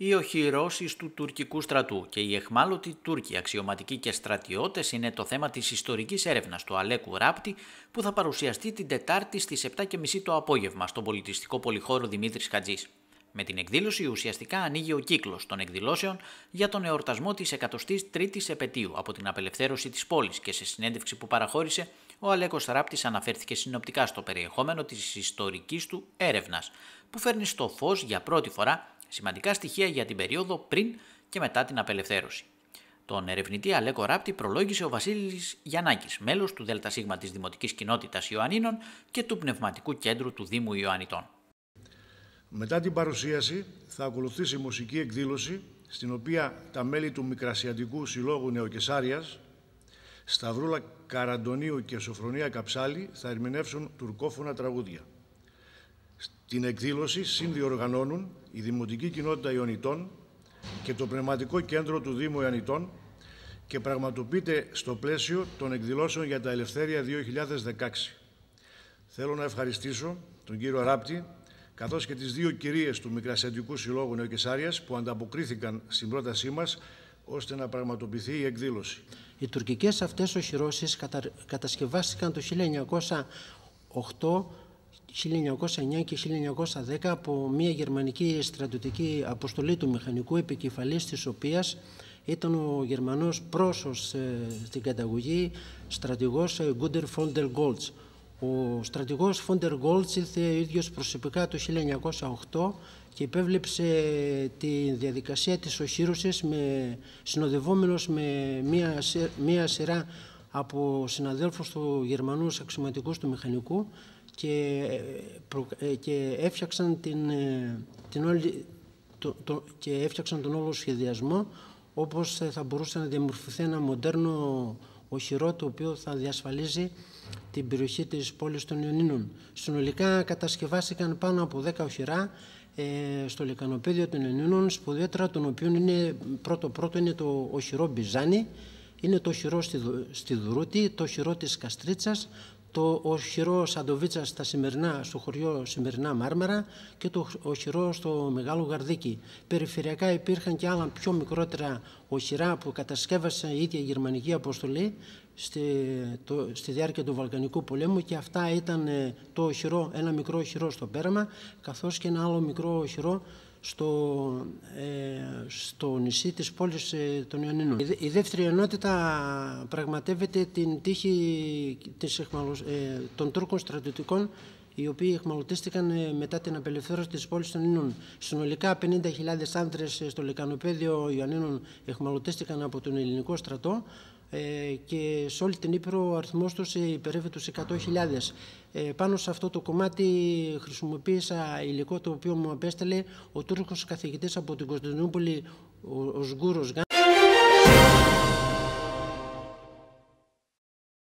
Οι οχυρώσεις του τουρκικού στρατού και οι εχμάλωτοι Τούρκοι αξιωματικοί και στρατιώτες είναι το θέμα της ιστορικής έρευνας του Αλέκου Ράπτη που θα παρουσιαστεί την Τετάρτη στις 7.30 το απόγευμα στον πολιτιστικό πολυχώρο Δημήτρης Χατζής. Με την εκδήλωση ουσιαστικά ανοίγει ο κύκλος των εκδηλώσεων για τον εορτασμό της 103 3η επαιτίου από την απελευθέρωση της πόλης και σε συνέντευξη που παραχώρησε, ο Αλέκος ράπτης αναφέρθηκε συνοπτικά στο περιεχόμενο της ιστορικής του έρευνας που φέρνει στο φως για πρώτη φορά Σημαντικά στοιχεία για την περίοδο πριν και μετά την απελευθέρωση. Τον ερευνητή Αλέκο Ράπτη προλόγησε ο Βασίλης Γιαννάκης, μέλος του ΔΣ της Δημοτικής Κοινότητας Ιωαννίνων και του Πνευματικού Κέντρου του Δήμου Ιωαννιτών. Μετά την παρουσίαση θα ακολουθήσει μουσική εκδήλωση στην οποία τα μέλη του Μικρασιατικού Συλλόγου Νεοκεσάριας, Σταυρούλα Καραντονίου και Σοφρονία Καψάλη θα ερμηνεύσουν τουρκόφωνα τραγούδια. Την εκδήλωση συνδιοργανώνουν η Δημοτική Κοινότητα Ιωνιτών και το Πνευματικό Κέντρο του Δήμου Ιωνιτών και πραγματοποιείται στο πλαίσιο των εκδηλώσεων για τα Ελευθέρια 2016. Θέλω να ευχαριστήσω τον κύριο Ράπτη, καθώς και τις δύο κυρίες του Μικρασιατικού Συλλόγου Νεοκεσάριας που ανταποκρίθηκαν στην πρότασή μας ώστε να πραγματοποιηθεί η εκδήλωση. Οι τουρκικές αυτές οχυρώσεις κατασκευάστηκαν το 1908 1909 και 1910 από μια γερμανική στρατιωτική αποστολή του μηχανικού επικεφαλής της οποίας ήταν ο Γερμανός πρόσος ε, στην καταγωγή στρατηγός ε, Γκούντερ Φόντερ Γκόλτς. Ο στρατηγός Φόντερ Γκόλτς ήρθε ίδιος προσωπικά το 1908 και υπέβλεψε τη διαδικασία της οχύρωσης με, συνοδευόμενος με μια, μια σειρά από συναδέλφους του Γερμανούς αξιωματικούς του μηχανικού και, ε, ε, και έφτιαξαν, την, ε, την και έφτιαξαν τον όλο σχεδιασμό όπως θα μπορούσε να διαμορφωθεί ένα μοντέρνο οχυρό το οποίο θα διασφαλίζει την περιοχή της πόλης των Ιωνίνων. Συνολικά κατασκευάστηκαν πάνω από 10 οχυρά στο λεκανοπέδιο των Ιωνίνων, σπουδαιότερα των οποίων είναι πρώτο-πρώτο είναι το οχυρό Μπιζάνι, είναι το χειρό στη, στη Δουρούτη, το χειρό της Καστρίτσας, το χειρό Σαντοβίτσα στα σημερινά, στο χωριό Σημερινά Μάρμαρα και το χειρός στο Μεγάλο Γαρδίκι. Περιφερειακά υπήρχαν και άλλα πιο μικρότερα οχυρά που κατασκεύασε η ίδια η γερμανική αποστολή στη, διάρκεια του Βαλκανικού πολέμου και αυτά ήταν ε, το χειρό ένα μικρό χειρό στο Πέραμα καθώς και ένα άλλο μικρό χειρό στο, ε, στο νησί της πόλης ε, των Ιωνινών. Η, η δεύτερη ενότητα πραγματεύεται την τύχη της, ε, των Τούρκων στρατιωτικών οι οποίοι εχμαλωτίστηκαν ε, μετά την απελευθέρωση της πόλης των Ινών. Συνολικά 50.000 άντρε ε, στο λεκανοπέδιο Ιωαννίνων εχμαλωτίστηκαν από τον ελληνικό στρατό ε, και σε όλη την Ήπειρο ο αριθμός τους υπερεύει τους 100.000. πάνω σε αυτό το κομμάτι χρησιμοποίησα υλικό το οποίο μου απέστελε ο Τούρκος καθηγητής από την Κωνσταντινούπολη, ο, Σγκούρος Γκάν.